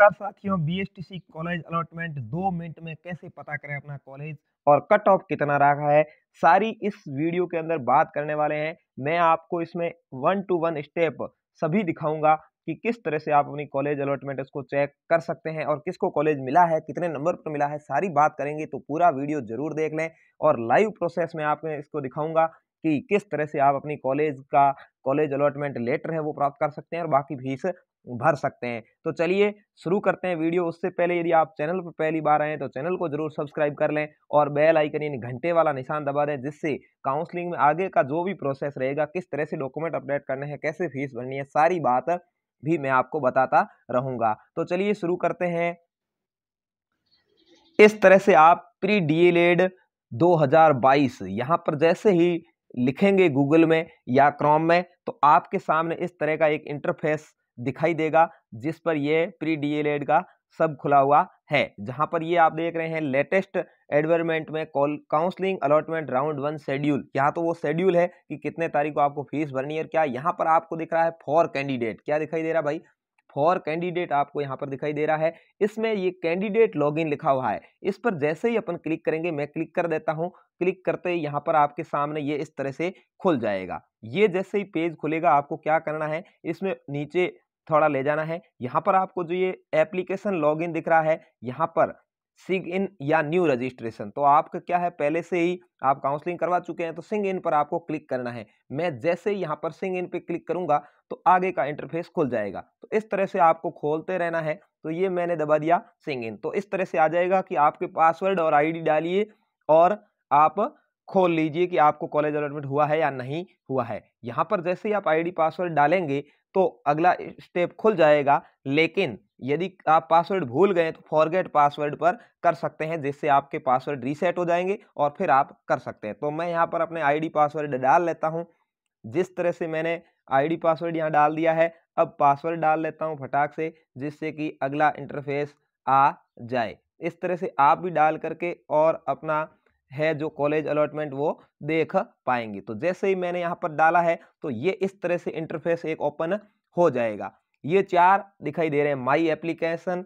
नमस्कार साथियों BSTC college allotment दो मिनट में कैसे पता करें अपना कॉलेज और कट ऑफ कितना रखा है सारी इस वीडियो के अंदर बात करने वाले हैं मैं आपको इसमें वन टू वन स्टेप सभी दिखाऊंगा कि किस तरह से आप अपनी कॉलेज अलॉटमेंट इसको चेक कर सकते हैं और किसको कॉलेज मिला है कितने नंबर पर मिला है सारी बात करेंगे तो पूरा वीडियो जरूर देख लें और लाइव प्रोसेस में आपको इसको दिखाऊंगा कि किस तरह से आप अपनी कॉलेज का कॉलेज अलॉटमेंट लेटर है वो प्राप्त कर सकते हैं और बाकी फीस भर सकते हैं तो चलिए शुरू करते हैं वीडियो उससे पहले यदि आप चैनल पर पहली बार आए हैं तो चैनल को जरूर सब्सक्राइब कर लें और बेल आइकन यानी घंटे वाला निशान दबा दें जिससे काउंसलिंग में आगे का जो भी प्रोसेस रहेगा किस तरह से डॉक्यूमेंट अपडेट करने हैं कैसे फीस भरनी है सारी बात भी मैं आपको बताता रहूँगा तो चलिए शुरू करते हैं इस तरह से आप प्री डी एल एड दो हज़ार बाईस यहाँ पर जैसे ही लिखेंगे गूगल में या क्रॉम में तो आपके सामने इस तरह का एक इंटरफेस दिखाई देगा जिस पर ये प्री डी का सब खुला हुआ है जहां पर ये आप देख रहे हैं लेटेस्ट एडवर्मेंट में call counselling allotment round one schedule यहाँ तो वो शेड्यूल है कि कितने तारीख को आपको फीस भरनी है क्या यहाँ पर आपको दिख रहा है फॉर कैंडिडेट क्या दिखाई दे रहा भाई फॉर कैंडिडेट आपको यहाँ पर दिखाई दे रहा है इसमें ये कैंडिडेट लॉगिन लिखा हुआ है इस पर जैसे ही अपन क्लिक करेंगे मैं क्लिक कर देता हूँ क्लिक करते ही यहाँ पर आपके सामने ये इस तरह से खुल जाएगा ये जैसे ही पेज खुलेगा आपको क्या करना है इसमें नीचे थोड़ा ले जाना है यहाँ पर आपको जो ये एप्लीकेशन लॉगिन दिख रहा है यहाँ पर सिग इन या न्यू रजिस्ट्रेशन तो आपका क्या है पहले से ही आप काउंसलिंग करवा चुके हैं तो सिंग इन पर आपको क्लिक करना है मैं जैसे यहाँ पर सिंग इन पे क्लिक करूँगा तो आगे का इंटरफेस खुल जाएगा तो इस तरह से आपको खोलते रहना है तो ये मैंने दबा दिया सिंग इन तो इस तरह से आ जाएगा कि आपके पासवर्ड और आई डालिए और आप खोल लीजिए कि आपको कॉलेज अलॉटमेंट हुआ है या नहीं हुआ है यहाँ पर जैसे ही आप आईडी पासवर्ड डालेंगे तो अगला स्टेप खुल जाएगा लेकिन यदि आप पासवर्ड भूल गए तो फॉरगेट पासवर्ड पर कर सकते हैं जिससे आपके पासवर्ड रीसेट हो जाएंगे और फिर आप कर सकते हैं तो मैं यहाँ पर अपने आई पासवर्ड डाल लेता हूँ जिस तरह से मैंने आई पासवर्ड यहाँ डाल दिया है अब पासवर्ड डाल लेता हूँ फटाक से जिससे कि अगला इंटरफेस आ जाए इस तरह से आप भी डाल करके और अपना है जो कॉलेज अलॉटमेंट वो देख पाएंगी तो जैसे ही मैंने यहाँ पर डाला है तो ये इस तरह से इंटरफेस एक ओपन हो जाएगा ये चार दिखाई दे रहे हैं माई एप्लीकेशन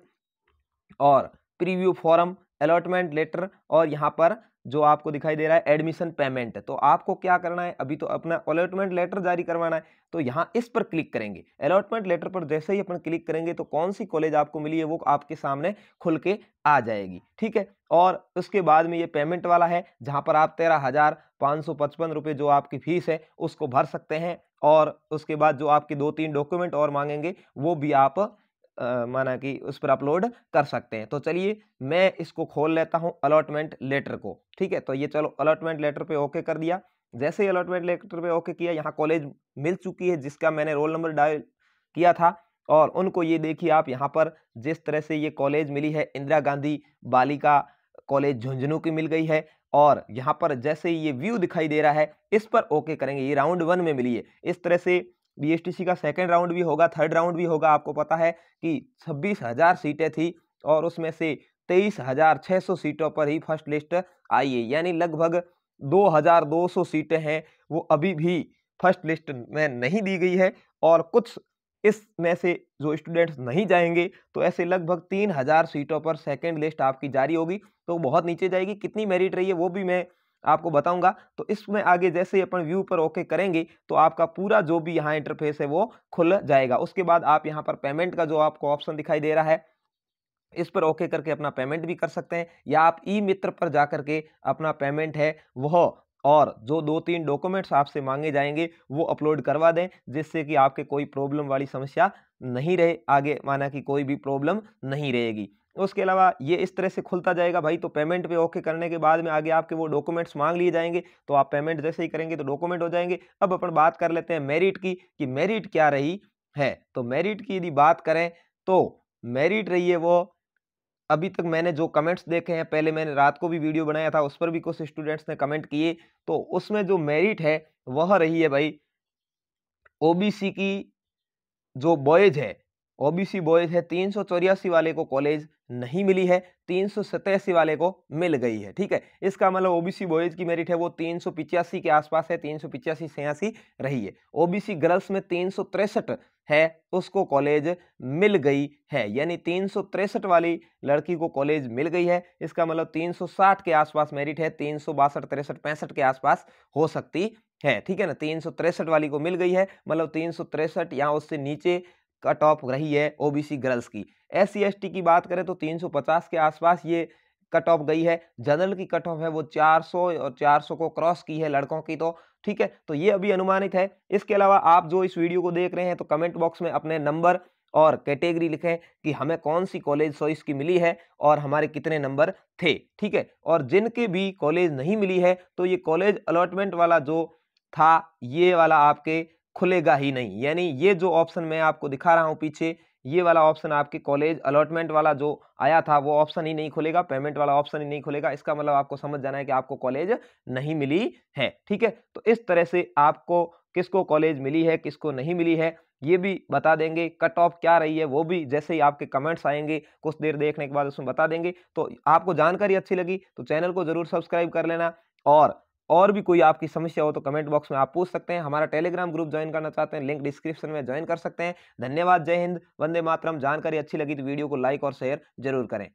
और प्रीव्यू फॉरम अलॉटमेंट लेटर और यहाँ पर जो आपको दिखाई दे रहा है एडमिशन पेमेंट तो आपको क्या करना है अभी तो अपना अलॉटमेंट लेटर जारी करवाना है तो यहाँ इस पर क्लिक करेंगे अलॉटमेंट लेटर पर जैसे ही अपन क्लिक करेंगे तो कौन सी कॉलेज आपको मिली है वो आपके सामने खुल के आ जाएगी ठीक है और उसके बाद में ये पेमेंट वाला है जहाँ पर आप तेरह हज़ार पाँच सौ पचपन रुपये जो आपकी फीस है उसको भर सकते हैं और उसके बाद जो आपके दो तीन डॉक्यूमेंट और मांगेंगे वो भी आप माना कि उस पर अपलोड कर सकते हैं तो चलिए मैं इसको खोल लेता हूँ अलॉटमेंट लेटर को ठीक है तो ये चलो अलॉटमेंट लेटर पे ओके कर दिया जैसे ही अलॉटमेंट लेटर पे ओके किया यहाँ कॉलेज मिल चुकी है जिसका मैंने रोल नंबर डायल किया था और उनको ये देखिए आप यहाँ पर जिस तरह से ये कॉलेज मिली है इंदिरा गांधी बालिका कॉलेज झुंझुनू की मिल गई है और यहाँ पर जैसे ये व्यू दिखाई दे रहा है इस पर ओके करेंगे ये राउंड वन में मिली है इस तरह से बी का सेकेंड राउंड भी होगा थर्ड राउंड भी होगा आपको पता है कि छब्बीस हज़ार सीटें थी और उसमें से तेईस हज़ार छः सौ सीटों पर ही फर्स्ट लिस्ट आई है यानी लगभग दो हज़ार दो सौ सीटें हैं वो अभी भी फर्स्ट लिस्ट में नहीं दी गई है और कुछ इसमें से जो स्टूडेंट्स नहीं जाएंगे तो ऐसे लगभग तीन हज़ार सीटों पर सेकेंड लिस्ट आपकी जारी होगी तो बहुत नीचे जाएगी कितनी मेरिट रही है वो भी मैं आपको बताऊंगा तो इसमें आगे जैसे ही अपन व्यू पर ओके करेंगे तो आपका पूरा जो भी यहाँ इंटरफेस है वो खुल जाएगा उसके बाद आप यहाँ पर पेमेंट का जो आपको ऑप्शन दिखाई दे रहा है इस पर ओके करके अपना पेमेंट भी कर सकते हैं या आप ई मित्र पर जा करके अपना पेमेंट है वह और जो दो तीन डॉक्यूमेंट्स आपसे मांगे जाएंगे वो अपलोड करवा दें जिससे कि आपके कोई प्रॉब्लम वाली समस्या नहीं रहे आगे माना कि कोई भी प्रॉब्लम नहीं रहेगी उसके अलावा ये इस तरह से खुलता जाएगा भाई तो पेमेंट पे ओके करने के बाद में आगे आपके वो डॉक्यूमेंट्स मांग लिए जाएंगे तो आप पेमेंट जैसे ही करेंगे तो डॉक्यूमेंट हो जाएंगे अब अपन बात कर लेते हैं मेरिट की कि मेरिट क्या रही है तो मेरिट की यदि बात करें तो मेरिट रही है वो अभी तक मैंने जो कमेंट्स देखे हैं पहले मैंने रात को भी वीडियो बनाया था उस पर भी कुछ स्टूडेंट्स ने कमेंट किए तो उसमें जो मेरिट है वह रही है भाई ओबीसी की जो बॉयज है ओबीसी बॉयज है तीन वाले को कॉलेज नहीं मिली है तीन वाले को मिल गई है ठीक है इसका मतलब ओबीसी बॉयज की मेरिट है वो तीन के आसपास है तीन सौ पिचासी रही है ओबीसी गर्ल्स में तीन है उसको कॉलेज मिल गई है यानी तीन वाली लड़की को कॉलेज मिल गई है इसका मतलब 360 के आसपास मेरिट है तीन सौ बासठ तिरसठ पैंसठ के आसपास हो सकती है ठीक है ना तीन वाली को मिल गई है मतलब तीन सौ या उससे नीचे कट ऑफ रही है ओबीसी गर्ल्स की एस सी की बात करें तो 350 के आसपास ये कट ऑफ गई है जनरल की कट ऑफ है वो 400 और 400 को क्रॉस की है लड़कों की तो ठीक है तो ये अभी अनुमानित है इसके अलावा आप जो इस वीडियो को देख रहे हैं तो कमेंट बॉक्स में अपने नंबर और कैटेगरी लिखें कि हमें कौन सी कॉलेज चॉइस की मिली है और हमारे कितने नंबर थे ठीक है और जिनके भी कॉलेज नहीं मिली है तो ये कॉलेज अलॉटमेंट वाला जो था ये वाला आपके खुलेगा ही नहीं यानी ये जो ऑप्शन मैं आपको दिखा रहा हूँ पीछे ये वाला ऑप्शन आपके कॉलेज अलॉटमेंट वाला जो आया था वो ऑप्शन ही नहीं खुलेगा पेमेंट वाला ऑप्शन ही नहीं खुलेगा इसका मतलब आपको समझ जाना है कि आपको कॉलेज नहीं मिली है ठीक है तो इस तरह से आपको किसको कॉलेज मिली है किसको नहीं मिली है ये भी बता देंगे कट ऑफ क्या रही है वो भी जैसे ही आपके कमेंट्स आएंगे कुछ देर देखने के बाद उसमें बता देंगे तो आपको जानकारी अच्छी लगी तो चैनल को जरूर सब्सक्राइब कर लेना और और भी कोई आपकी समस्या हो तो कमेंट बॉक्स में आप पूछ सकते हैं हमारा टेलीग्राम ग्रुप ज्वाइन करना चाहते हैं लिंक डिस्क्रिप्शन में ज्वाइन कर सकते हैं धन्यवाद जय हिंद वंदे मातरम जानकारी अच्छी लगी तो वीडियो को लाइक और शेयर जरूर करें